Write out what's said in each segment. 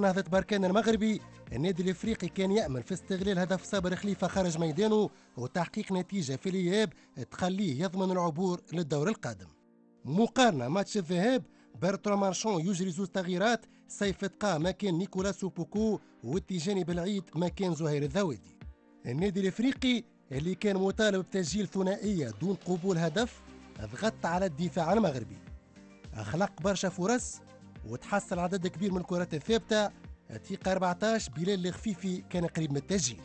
نهضة بركان المغربي النادي الافريقي كان يامل في استغلال هدف صابر خليفه خارج ميدانه وتحقيق نتيجه في الاياب تخليه يضمن العبور للدور القادم مقارنه ماتش الذهاب برترو مارشون يجري زوز تغييرات سيف تقا مكان نيكولاس بوكو والتيجاني بالعيد مكان زهير الذوادي النادي الافريقي اللي كان مطالب بتسجيل ثنائيه دون قبول هدف ضغط على الدفاع المغربي اخلق برشا فرص وتحصل عدد كبير من الكرات الثابتة تفيق 14 بلال الخفيفي كان قريب من التسجيل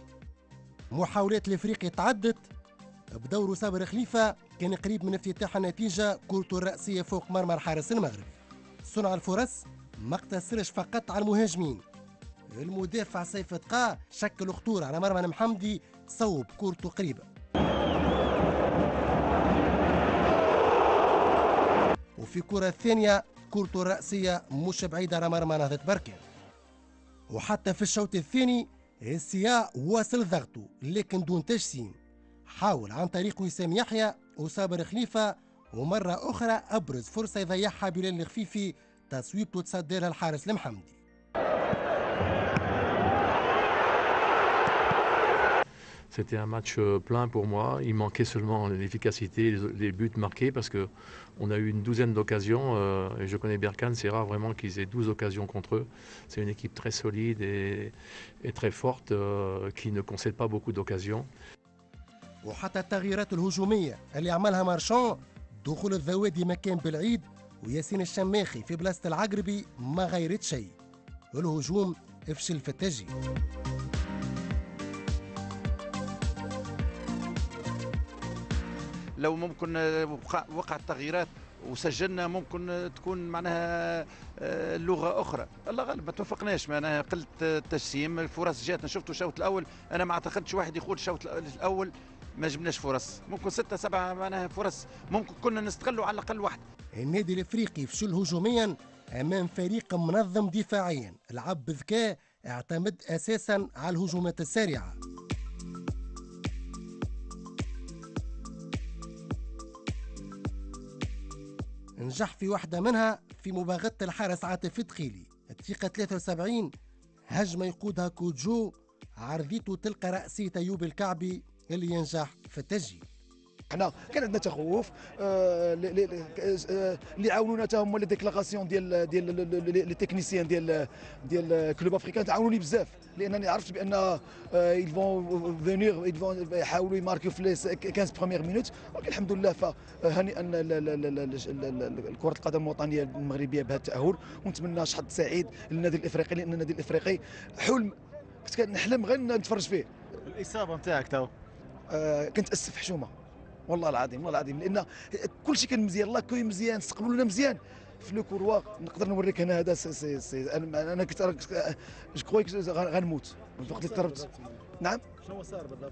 محاولات الافريقي تعدت بدور صابر خليفة كان قريب من افتتاح النتيجة كورته الرأسية فوق مرمى حارس المغرب صنع الفرص ما اقتصرش فقط على المهاجمين المدافع سيف تقا شكل خطورة على مرمى محمدي صوب كورته قريبة وفي كرة الثانية كرته الرأسية مش بعيدة على مرمى نهضة بركان وحتى في الشوط الثاني السيا واصل ضغطه لكن دون تجسيم حاول عن طريق وسام يحيى وصابر خليفة ومرة أخرى أبرز فرصة يضيعها بلال الخفيفي تصويبته تصدرها الحارس المحمدي C'était un match euh, plein pour moi. Il manquait seulement l'efficacité, les buts marqués, parce qu'on a eu une douzaine d'occasions. Euh, et je connais Berkane, c'est rare vraiment qu'ils aient douze occasions contre eux. C'est une équipe très solide et, très forte euh, qui ne concède pas beaucoup d'occasions. وحتى التغييرات اللي عملها دخول مكان وياسين الشماخي في العقربي ما غيرت شيء افشل لو ممكن آه، وقعت تغييرات وسجلنا ممكن آه، تكون معناها آه، لغه اخرى الله غالب ما توفقناش معناها قلت التجسيم الفرص جاتنا شفتوا الشوط الاول انا ما اعتقدش واحد يقول الشوط الاول ما جبناش فرص ممكن ستة سبعة معناها فرص ممكن كنا نستغلوا على الأقل واحد النادي الإفريقي فشل هجوميا أمام فريق منظم دفاعيا لعب بذكاء اعتمد أساسا على الهجومات السريعة نجح في واحدة منها في مباغتة الحارس عاطف دخيلي الدقيقة 73 هجمة يقودها كوجو عرضيته تلقى رأسية أيوب الكعبي اللي ينجح في التسجيل حنا كان عندنا تخوف آه، آه، اللي عاونونا حتى هما لي ديكلاغاسيون ديال ديال لي تكنيسيان ديال ديال كلوب افريكان تعاونوني بزاف لانني عرفت بان يلفون فينيغ يلفون يحاولوا يماركيو في 15 بروميير مينوت ولكن الحمد لله فهنيئا كره القدم الوطنيه المغربيه بهذا التاهل ونتمنى شحط سعيد للنادي الافريقي لان النادي الافريقي حلم كنت كنحلم غير نتفرج فيه الاصابه نتاعك تو آه، كنت اسف حشومه والله العظيم والله العظيم لان كل شيء كان مزيان لاكوي مزيان استقبلونا مزيان في لو كوروا نقدر نوريك انا هذا سي سي سي انا انا كنت كوي أه، غنموت وقت اللي ضربت نعم شنو صار بالضبط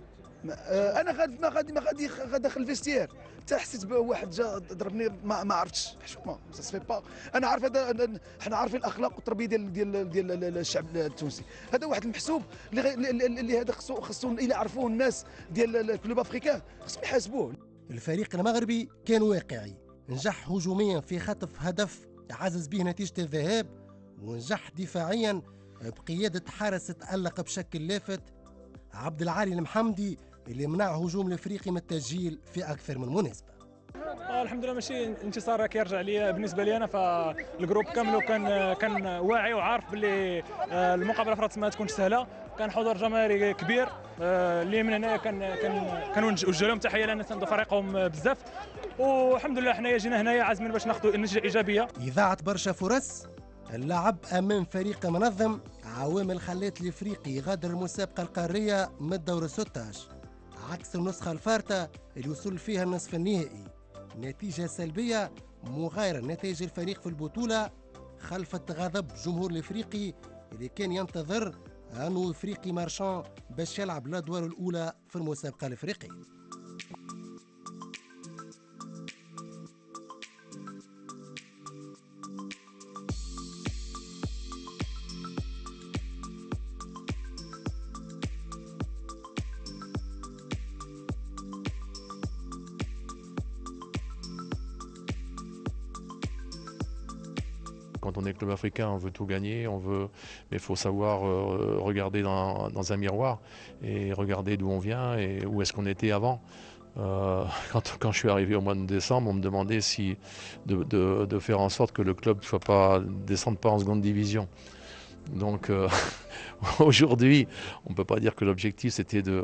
أه، انا غادي ما غادي ما غادي غادي داخل الفيستير حتى حسيت بواحد جا ضربني ما, ما عرفتش ما سي با انا عارف هذا حنا عارفين الاخلاق والتربيه ديال ديال ديال الشعب التونسي هذا واحد المحسوب اللي اللي هذا خصو خصو الا عرفوه الناس ديال الكلوب افريكان خصهم يحاسبوه الفريق المغربي كان واقعي نجح هجوميا في خطف هدف يعزز به نتيجة الذهاب ونجح دفاعيا بقيادة حارس تألق بشكل لافت عبد العالي المحمدي اللي منع هجوم الافريقي من التسجيل في اكثر من مناسبه الحمد لله ماشي انتصار راك يرجع لي بالنسبه لي انا فالجروب كامل كان كان واعي وعارف باللي آه، المقابله في ما تكونش سهله كان حضور جماهيري كبير آه، اللي من هنا كان كنوجه لهم تحيه لان ساندوا فريقهم بزاف والحمد لله حنايا جينا هنايا عازمين باش ناخذوا النتيجه ايجابيه اذاعه برشا فرص اللعب امام فريق منظم عوامل خلات الافريقي يغادر المسابقه القاريه من الدور 16 عكس النسخه الفارته اللي وصل فيها النصف النهائي نتيجه سلبيه مغايره نتائج الفريق في البطوله خلفت غضب جمهور الافريقي اللي كان ينتظر هانو افريقي مارشان باش يلعب الادوار الاولى في المسابقه الافريقيه quand on est club africain, on veut tout gagner, on veut, mais il faut savoir euh, regarder dans, un miroir et regarder d'où on vient et où est-ce qu'on était avant. Euh, quand, je suis arrivé au mois de décembre, on me demandait de, de faire en sorte que le club ne descende pas en seconde division. Donc euh, aujourd'hui, on ne peut pas dire que l'objectif c'était de...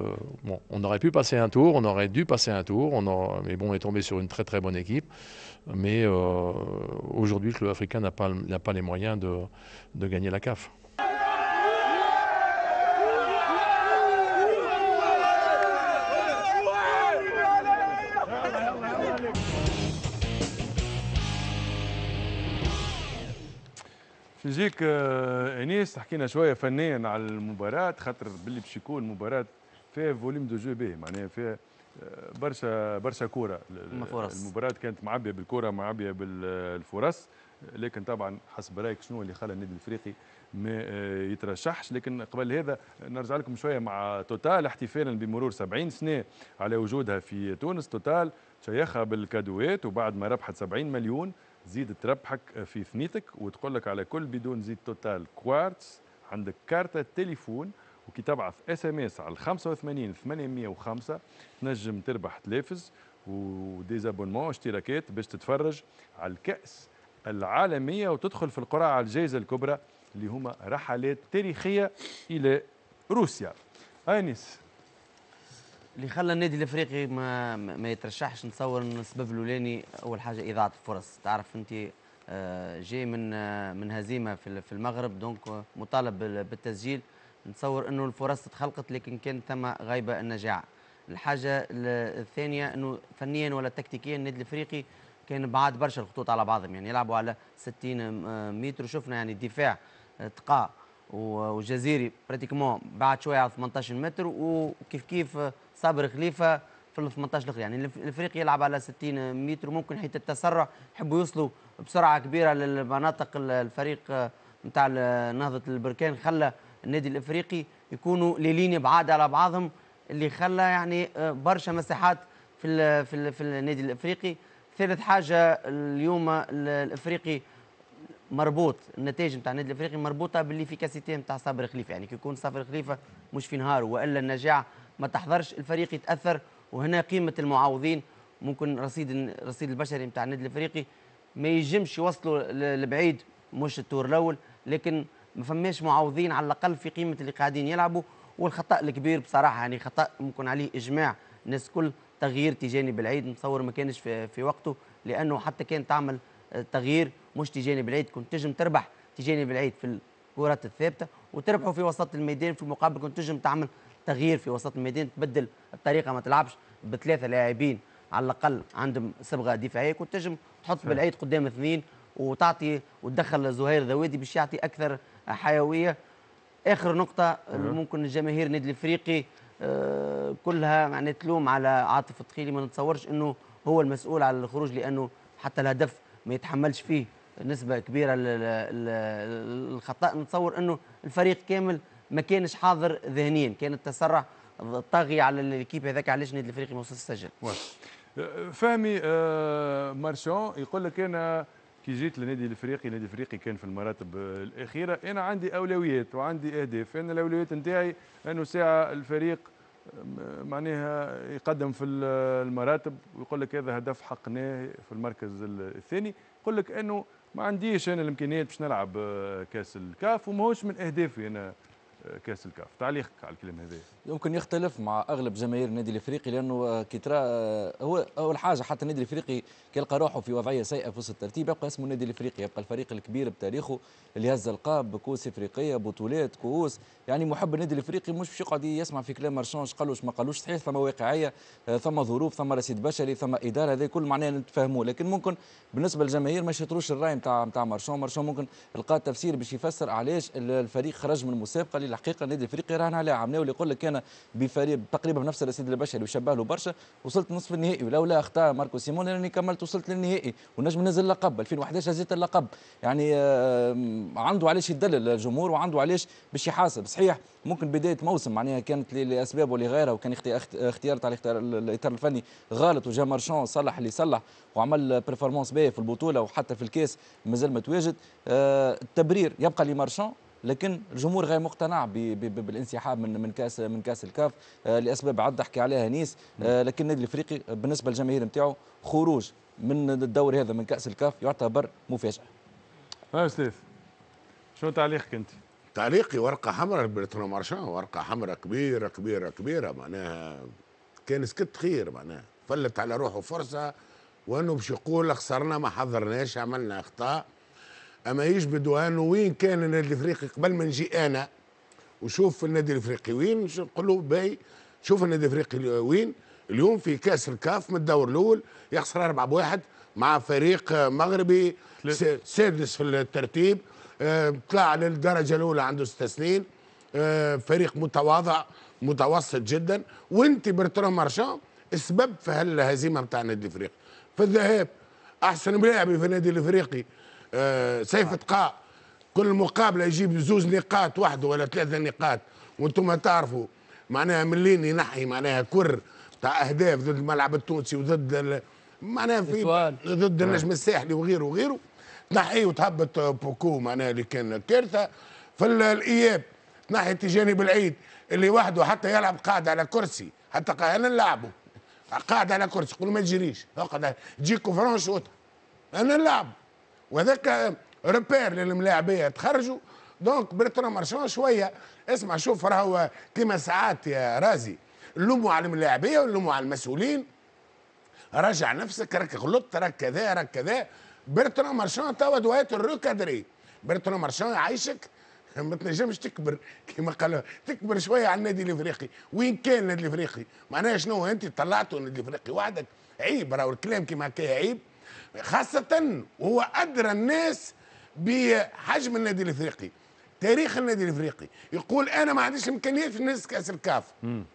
on aurait pu passer un tour, on aurait dû passer un tour, on mais bon, on est tombé sur une très très bonne équipe. Mais euh, aujourd'hui, le club africain n'a pas, pas, les moyens de gagner la CAF. نجيك آه، انيس تحكينا شويه فنيا على المباراه خاطر باللي باش يكون مباراه فيها فوليم دو جو بيه معناها فيها آه، برشا برشا كوره المباراه كانت معبيه بالكوره معبيه بالفرص لكن طبعا حسب رايك شنو اللي خلى النادي الافريقي ما آه، يترشحش لكن قبل هذا نرجع لكم شويه مع توتال احتفالا بمرور 70 سنه على وجودها في تونس توتال شيخها بالكادوات وبعد ما ربحت 70 مليون تزيد تربحك في ثنيتك وتقول لك على كل بدون زيد توتال كوارتز عندك كارتة تليفون وكي تبعث اس ام اس على 85 805 تنجم تربح تلافز وديزابونمون اشتراكات باش تتفرج على الكأس العالمية وتدخل في القرعة على الجائزة الكبرى اللي هما رحلات تاريخية إلى روسيا أنس اللي خلى النادي الافريقي ما ما يترشحش نتصور ان السبب الاولاني اول حاجه اضاعه الفرص تعرف انت آه، جاي من آه، من هزيمه في المغرب دونك مطالب بالتسجيل نتصور انه الفرص تخلقت لكن كان ثم غايبه النجاعه الحاجه الثانيه انه فنيا ولا تكتيكيا النادي الافريقي كان بعاد برشا الخطوط على بعضهم يعني يلعبوا على 60 آه، متر وشفنا يعني الدفاع تقى وجزيري براتيكمون بعد شويه على 18 متر وكيف كيف صابر خليفه في ال 18 الاخير يعني الفريق يلعب على 60 متر وممكن حيث التسرع يحبوا يوصلوا بسرعه كبيره للمناطق الفريق نتاع نهضه البركان خلى النادي الافريقي يكونوا ليلين بعاد على بعضهم اللي خلى يعني آه، برشا مساحات في الـ في, الـ في النادي الافريقي ثالث حاجه اليوم الافريقي مربوط النتائج نتاع النادي الافريقي مربوطه باللي في كاسيتي نتاع صابر خليفه يعني كي يكون صابر خليفه مش في نهار والا النجاعه ما تحضرش الفريق يتاثر وهنا قيمه المعاوضين ممكن رصيد الرصيد البشري نتاع النادي الافريقي ما يجمش يوصلوا لبعيد مش التور الاول لكن ما فماش معاوضين على الاقل في قيمه اللي قاعدين يلعبوا والخطا الكبير بصراحه يعني خطا ممكن عليه اجماع الناس كل تغيير تيجاني بالعيد نتصور ما كانش في, في وقته لانه حتى كان تعمل آه، تغيير مش تيجاني بالعيد كنت تجم تربح تيجاني بالعيد في الكرات الثابته وتربحوا في وسط الميدان في المقابل كنت تجم تعمل تغيير في وسط الميدان تبدل الطريقه ما تلعبش بثلاثه لاعبين على الاقل عندهم صبغه دفاعيه كنت تنجم تحط بالعيد قدام اثنين وتعطي وتدخل زهير ذوادي باش يعطي اكثر حيويه اخر نقطه ممكن الجماهير النادي الافريقي آه، كلها معناها تلوم على عاطف التخيلي ما نتصورش انه هو المسؤول على الخروج لانه حتى الهدف ما يتحملش فيه نسبه كبيره للخطا نتصور انه الفريق كامل ما كانش حاضر ذهنيا كان التسرع طاغي على الكيب هذاك علاش النادي الافريقي ما وصلش سجل أه، فهمي أه، مارشون يقول لك انا كي جيت للنادي الافريقي النادي الافريقي كان في المراتب أه، الاخيره انا عندي اولويات وعندي اهداف انا الاولويات نتاعي انه ساعه الفريق معناها يقدم في المراتب ويقول لك هذا هدف حقناه في المركز الثاني يقول لك انه ما عنديش انا الامكانيات باش نلعب كاس الكاف وماهوش من اهدافي انا كاس الكاف تعليقك على الكلام هذا يمكن يختلف مع اغلب جماهير النادي الافريقي لانه كي ترى هو اول حاجه حتى النادي الافريقي كيلقى روحه في وضعيه سيئه في وسط الترتيب يبقى اسمه النادي الافريقي يبقى الفريق الكبير بتاريخه اللي هز القاب بكؤوس افريقيه بطولات كؤوس يعني محب النادي الافريقي مش باش يقعد يسمع في كلام مرشونش قالوش ما قالوش صحيح ثم واقعيه ثم ظروف ثم رصيد بشري ثم اداره هذا كل معناه نتفاهموه لكن ممكن بالنسبه للجماهير ما يشطروش الراي نتاع نتاع مارشون مارشون ممكن لقى تفسير باش يفسر علاش الفريق خرج من المسابقه الحقيقه النادي الافريقي راهنا على عامله واللي يقول لك انا بفريق تقريبا نفس الاسيد البشري وشبه له برشا وصلت نصف النهائي ولولا اخطاء ماركو سيمون راني كملت وصلت للنهائي ونجم ننزل اللقب 2011 هزيت اللقب يعني آه، عنده علاش يدلل الجمهور وعنده علاش باش يحاسب صحيح ممكن بدايه موسم معناها كانت لاسباب ولغيرها وكان اختيار تاع الاطار الفني غلط وجا مارشون صلح اللي صلح وعمل بيرفورمانس باهي في البطوله وحتى في الكاس مازال ما تواجد آه، التبرير يبقى لمارشون لكن الجمهور غير مقتنع بالانسحاب من من كاس من كاس الكاف آه، لاسباب عده حكي عليها نيس آه، لكن النادي الافريقي بالنسبه للجماهير نتاعو خروج من الدوري هذا من كاس الكاف يعتبر مفاجاه. يا استاذ شنو تعليقك انت؟ تعليقي ورقه حمراء لبرتون مارشان ورقه حمراء كبيره كبيره كبيره معناها كان سكت خير معناها فلت على روحه فرصه وانه باش يقول خسرنا ما حضرناش عملنا اخطاء اما يجبدوا انه وين كان النادي الافريقي قبل ما نجي انا وشوف النادي الافريقي وين نقول له باي شوف النادي الافريقي وين اليوم في كاس الكاف من الدور الاول يخسر 4 بواحد مع فريق مغربي سادس في الترتيب آه، طلع للدرجه الاولى عنده ست سنين آه، فريق متواضع متوسط جدا وانت برترون مارشان السبب في هالهزيمه نتاع النادي الافريقي في الذهاب احسن لاعب في النادي الافريقي آه، سيف آه. تقاء كل مقابله يجيب زوز نقاط وحده ولا ثلاثه نقاط وانتم تعرفوا معناها ملين ينحي معناها كر تاع اهداف ضد الملعب التونسي وضد معناها في ضد آه. النجم الساحلي وغيره وغيره تنحي وتهبط بوكو معناها اللي كان كارثه في الاياب تنحي تيجاني بالعيد اللي وحده حتى يلعب قاعد على كرسي حتى انا نلعبه قاعد على كرسي يقول ما تجريش اقعد تجيك فرنش انا نلعب وهذاك ريبير للملاعبيه تخرجوا دونك بريتون مارشان شويه اسمع شوف راهو كيما ساعات يا رازي لوموا على الملاعبيه ولوموا على المسؤولين راجع نفسك راك غلطت راك كذا راك كذا برتون مارشان توا دوات الروكادري برتون مارشان يعيشك ما تنجمش تكبر كما قالوا تكبر شويه على النادي الافريقي وين كان النادي الافريقي معناها شنو انت طلعته النادي الافريقي وحدك عيب راهو الكلام كيما هكا عيب خاصة هو أدرى الناس بحجم النادي الافريقي تاريخ النادي الافريقي يقول انا ما عنديش الامكانيات في نصف كاس الكاف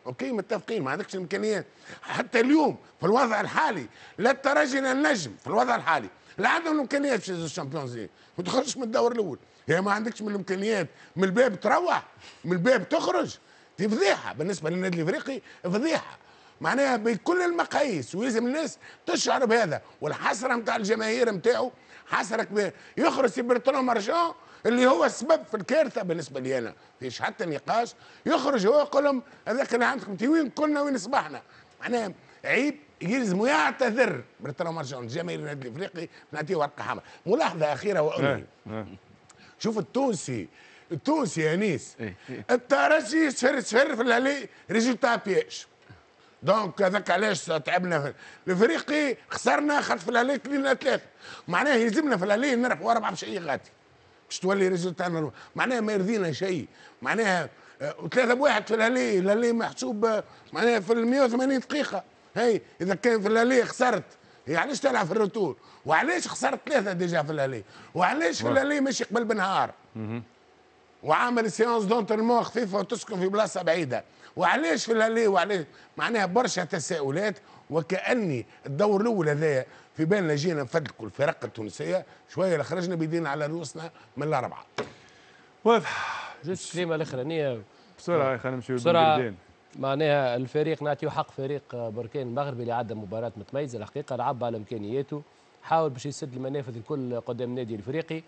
اوكي متفقين ما عندكش الامكانيات حتى اليوم في الوضع الحالي لا الترجي النجم في الوضع الحالي لا عندهم الامكانيات في الشامبيونز ليج إيه. ما تخرجش من الدور الاول يا ما عندكش من الامكانيات من الباب تروح من الباب تخرج دي فضيحه بالنسبه للنادي الافريقي فضيحه معناها بكل المقاييس ويلزم الناس تشعر بهذا والحسره نتاع الجماهير نتاعو حسره كبيره يخرج برتون مارشان اللي هو السبب في الكارثه بالنسبه لي انا فيش حتى نقاش يخرج هو يقول لهم هذاك اللي عندكم وين كنا وين صبحنا معناها عيب يلزم يعتذر برتون مارشان الجماهير النادي الافريقي نعطيه ورقه حمراء ملاحظه اخيره واولي شوف التونسي التونسي يا انيس إيه، إيه. الترجي شهر شهر في الهلي ريزولتا بياش دونك هذاك علاش تعبنا الفريقي خسرنا خلف الهلال كلينا ثلاثه معناه يلزمنا في الهلال نربحوا اربعه باش اي غادي باش تولي تاعنا معناها ما يرضينا شيء معناها آه، ثلاثه بواحد في الهلال الهلال محسوب آه، معناها في ال 180 دقيقه هاي اذا كان في الهلال خسرت هي علاش تلعب في الروتور وعلاش خسرت ثلاثه ديجا في الهلال وعلاش في نعم. الهلال ماشي قبل بنهار وعمل دونت دونترمون خفيفه وتسكن في بلاصه بعيده وعلاش في الهلي وعلاش معناها برشا تساؤلات وكاني الدور الاول هذايا في بالنا جينا نفدكوا الفرق التونسيه شويه لخرجنا بيدينا على رؤوسنا من الاربعه واضح جوست كلمه الاخرانيه بسرعه خلينا نمشيو بسرعه معناها الفريق نعطيو حق فريق بركان المغربي اللي عدى مباراه متميزه الحقيقه لعب على امكانياته حاول باش يسد المنافذ الكل قدام النادي الافريقي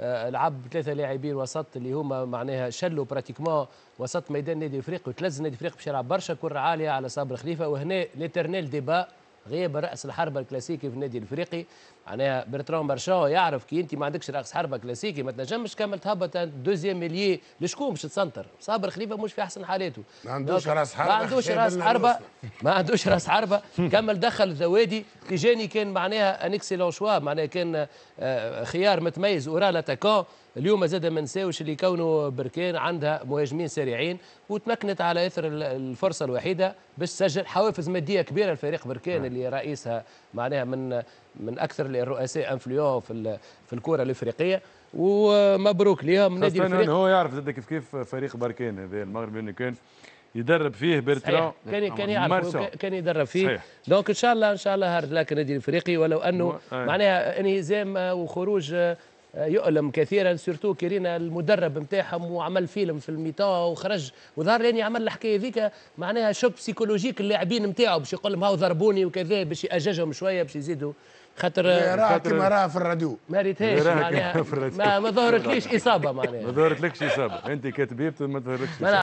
آه، لعب ثلاثه لاعبين وسط اللي هما معناها شلوا براتيكمون وسط ميدان نادي افريقيا وتلز نادي افريقيا باش يلعب برشا كره عاليه على صابر خليفه وهنا ليترنيل ديبا غياب راس الحربه الكلاسيكي في النادي الافريقي معناها برتران برشاو يعرف كي انت ما عندكش رأس حربه كلاسيكي ما تنجمش كمل تهبط دوزيام مليي لشكون باش تسنتر صابر خليفه مش في احسن حالاته ما عندوش راس حربه ما عندوش راس حربه ما عندوش راس حربه كمل دخل الزوادي تيجاني كان معناها ان اكسيلون شوا معناها كان آه، خيار متميز ورا لاتاكون اليوم زاد ما نساوش اللي كونه بركان عندها مهاجمين سريعين وتمكنت على اثر الفرصه الوحيده باش تسجل حوافز ماديه كبيره لفريق بركان نعم. اللي رئيسها معناها من من اكثر الرؤساء انفلونس في في الكره الافريقيه ومبروك ليهم نادي الفريق هو يعرف زاد كيف كيف فريق بركان هذا المغرب اللي كان يدرب فيه بيرتران كان نعم، كان يعرف كان يدرب فيه صحيح. دونك ان شاء الله ان شاء الله هارد لك النادي الافريقي ولو انه آه. معناها انهزام آه، وخروج آه، يؤلم كثيرا سورتو كيرينا المدرب نتاعهم وعمل فيلم في الميتا وخرج وظهر لاني عمل الحكايه ذيك معناها شوك بسيكولوجيك اللاعبين نتاعو باش يقول لهم هاو ضربوني وكذا باش يأججهم شويه باش يزيدوا خاطر راه كيما راه في الراديو ما ريتهاش ما ما ظهرت ليش اصابه معناها ما ظهرت لكش اصابه انت كاتبيه ما ظهرتلكش